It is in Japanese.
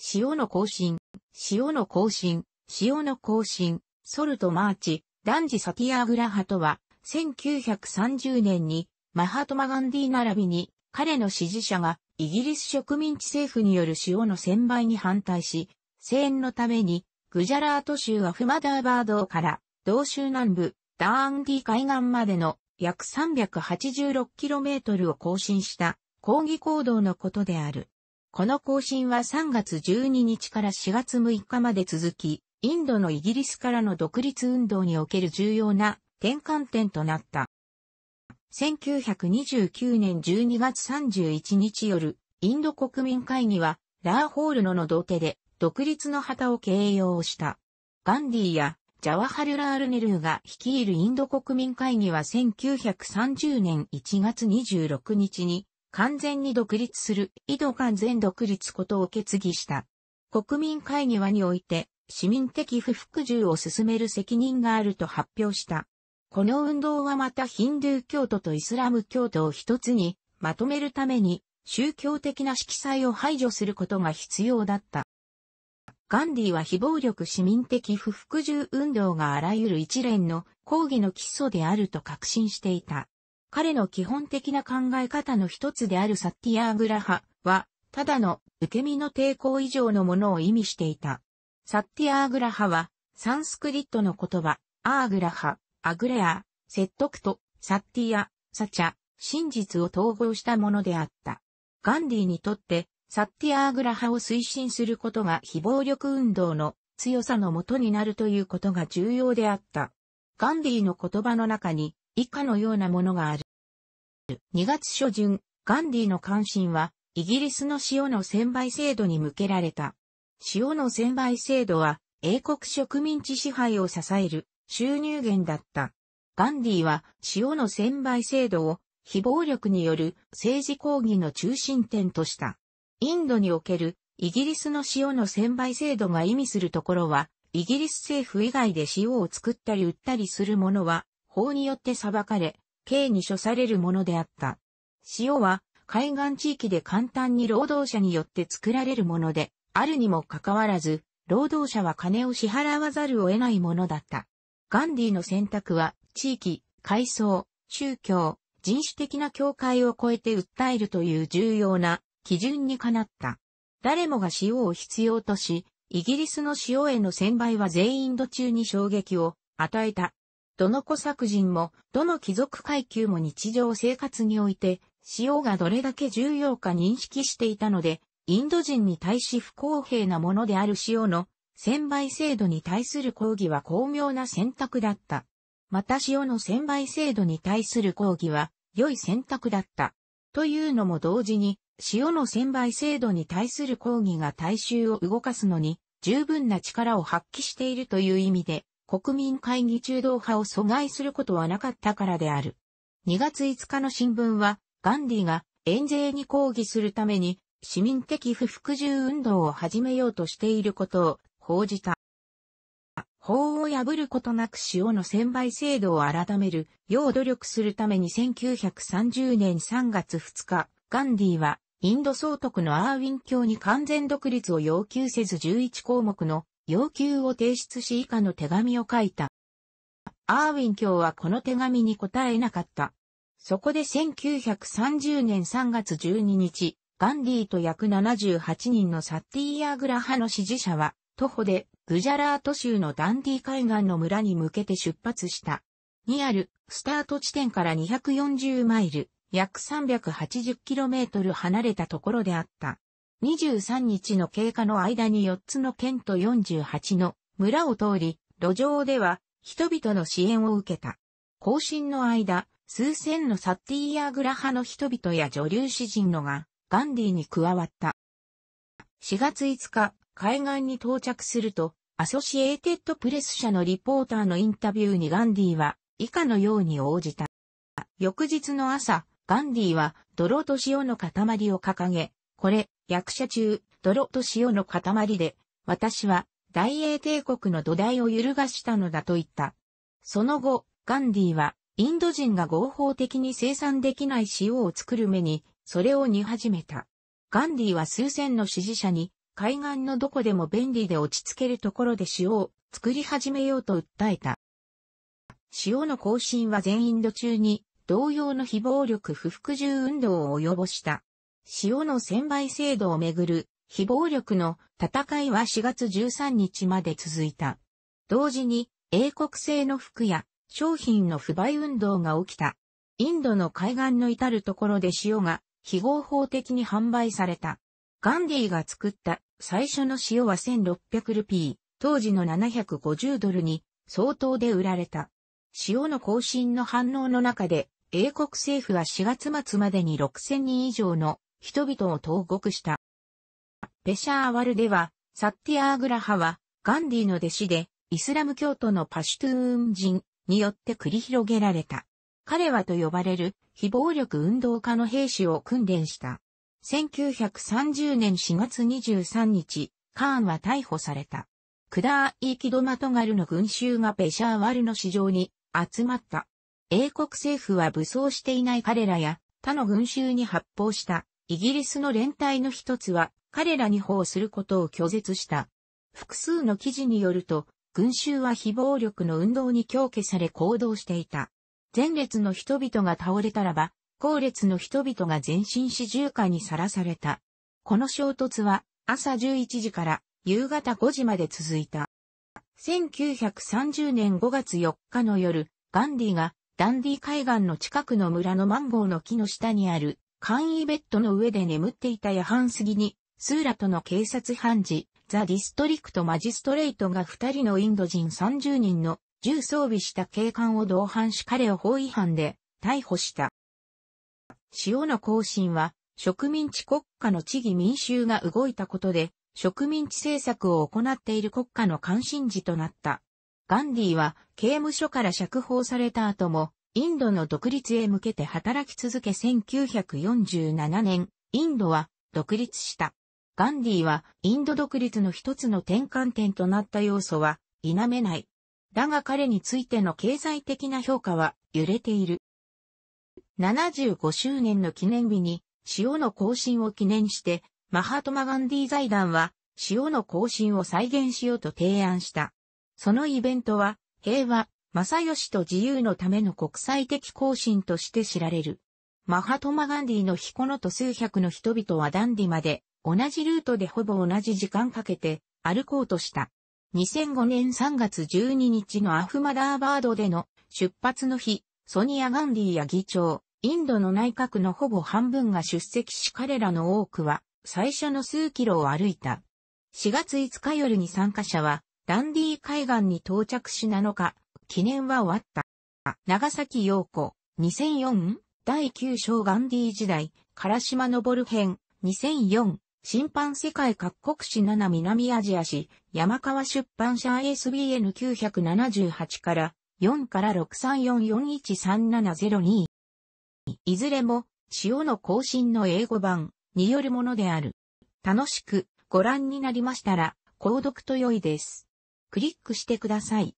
潮の更新、潮の更新、潮の更新、ソルトマーチ、ダンジ・サティアグラハとは、1930年にマハトマ・ガンディ並びに彼の支持者がイギリス植民地政府による塩の専売に反対し、声援のためにグジャラート州アフマダーバードから同州南部ダーンディ海岸までの約 386km を更新した抗議行動のことである。この更新は3月12日から4月6日まで続き、インドのイギリスからの独立運動における重要な転換点となった。1929年12月31日夜、インド国民会議は、ラーホールのの土手で、独立の旗を掲揚した。ガンディや、ジャワハルラールネルーが率いるインド国民会議は1930年1月26日に、完全に独立する、井戸完全独立ことを決議した。国民会議はにおいて、市民的不服従を進める責任があると発表した。この運動はまたヒンドゥー教徒とイスラム教徒を一つにまとめるために宗教的な色彩を排除することが必要だった。ガンディは非暴力市民的不服従運動があらゆる一連の抗議の基礎であると確信していた。彼の基本的な考え方の一つであるサッティアーグラハは、ただの受け身の抵抗以上のものを意味していた。サッティアーグラハは、サンスクリットの言葉、アーグラハ、アグレア、説得と、サッティア、サチャ、真実を統合したものであった。ガンディにとって、サッティアーグラハを推進することが非暴力運動の強さのもとになるということが重要であった。ガンディの言葉の中に、以下のようなものがある。2月初旬、ガンディの関心は、イギリスの塩の専売制度に向けられた。塩の専売制度は、英国植民地支配を支える収入源だった。ガンディは塩の専売制度を非暴力による政治抗議の中心点とした。インドにおけるイギリスの塩の専売制度が意味するところは、イギリス政府以外で塩を作ったり売ったりするものは法によって裁かれ、刑に処されるものであった。塩は海岸地域で簡単に労働者によって作られるもので、あるにもかかわらず、労働者は金を支払わざるを得ないものだった。ガンディの選択は、地域、階層、宗教、人種的な境界を超えて訴えるという重要な基準にかなった。誰もが塩を必要とし、イギリスの塩への専売は全員途中に衝撃を与えた。どの小作人も、どの貴族階級も日常生活において、潮がどれだけ重要か認識していたので、インド人に対し不公平なものである潮の、専売制度に対する抗議は巧妙な選択だった。また塩の専売制度に対する抗議は、良い選択だった。というのも同時に、塩の専売制度に対する抗議が大衆を動かすのに、十分な力を発揮しているという意味で、国民会議中道派を阻害することはなかったからである。2月5日の新聞は、ガンディが遠税に抗議するために市民的不服従運動を始めようとしていることを報じた。法を破ることなく塩の専売制度を改めるよう努力するために1930年3月2日、ガンディはインド総督のアーウィン教に完全独立を要求せず11項目の要求を提出し以下の手紙を書いた。アーウィン卿はこの手紙に答えなかった。そこで1930年3月12日、ガンディと約78人のサッティーヤーグラ派の支持者は、徒歩でグジャラート州のダンディー海岸の村に向けて出発した。にあるスタート地点から240マイル、約 380km 離れたところであった。23日の経過の間に4つの県と48の村を通り、路上では人々の支援を受けた。更新の間、数千のサッティーヤーグラ派の人々や女流詩人のがガンディに加わった。4月5日、海岸に到着すると、アソシエーテッドプレス社のリポーターのインタビューにガンディは以下のように応じた。翌日の朝、ガンディは泥と塩の塊を掲げ、これ、役者中、泥と塩の塊で、私は大英帝国の土台を揺るがしたのだと言った。その後、ガンディは、インド人が合法的に生産できない塩を作る目に、それを煮始めた。ガンディは数千の支持者に、海岸のどこでも便利で落ち着けるところで塩を作り始めようと訴えた。塩の行進は全インド中に、同様の非暴力不服従運動を及ぼした。塩の専売制度をめぐる非暴力の戦いは4月13日まで続いた。同時に英国製の服や商品の不買運動が起きた。インドの海岸の至るところで塩が非合法的に販売された。ガンディーが作った最初の塩は1600ルピー、当時の750ドルに相当で売られた。塩の更新の反応の中で英国政府は4月末までに6000人以上の人々を投獄した。ペシャーワルでは、サッティアーグラハは、ガンディの弟子で、イスラム教徒のパシュトゥーン人によって繰り広げられた。彼はと呼ばれる非暴力運動家の兵士を訓練した。1930年4月23日、カーンは逮捕された。クダー・イキドマトガルの群衆がペシャーワルの市場に集まった。英国政府は武装していない彼らや他の群衆に発砲したイギリスの連帯の一つは彼らに報することを拒絶した。複数の記事によると、群衆は非暴力の運動に強化され行動していた。前列の人々が倒れたらば、後列の人々が前進し重火にさらされた。この衝突は朝11時から夕方5時まで続いた。1930年5月4日の夜、ガンディがダンディ海岸の近くの村のマンゴーの木の下にある簡易ベッドの上で眠っていた夜半過ぎに、スーラとの警察判事、ザ・ディストリクト・マジストレイトが二人のインド人30人の銃装備した警官を同伴し彼を法違反で逮捕した。塩の行進は植民地国家の地義民衆が動いたことで植民地政策を行っている国家の関心事となった。ガンディは刑務所から釈放された後もインドの独立へ向けて働き続け1947年、インドは独立した。ガンディはインド独立の一つの転換点となった要素は否めない。だが彼についての経済的な評価は揺れている。75周年の記念日に塩の更新を記念してマハトマガンディ財団は塩の更新を再現しようと提案した。そのイベントは平和、正義と自由のための国際的行進として知られる。マハトマガンディの彦のと数百の人々はダンディまで同じルートでほぼ同じ時間かけて歩こうとした。2005年3月12日のアフマダーバードでの出発の日、ソニア・ガンディや議長、インドの内閣のほぼ半分が出席し彼らの多くは最初の数キロを歩いた。4月5日夜に参加者はダンディ海岸に到着し7日、記念は終わった。長崎陽子、2004第9章ガンディ時代、唐島昇編、2004審判世界各国史7南アジア史、山川出版社 i s b n 9 7 8から4から63441370いずれも、潮の更新の英語版によるものである。楽しくご覧になりましたら、購読と良いです。クリックしてください。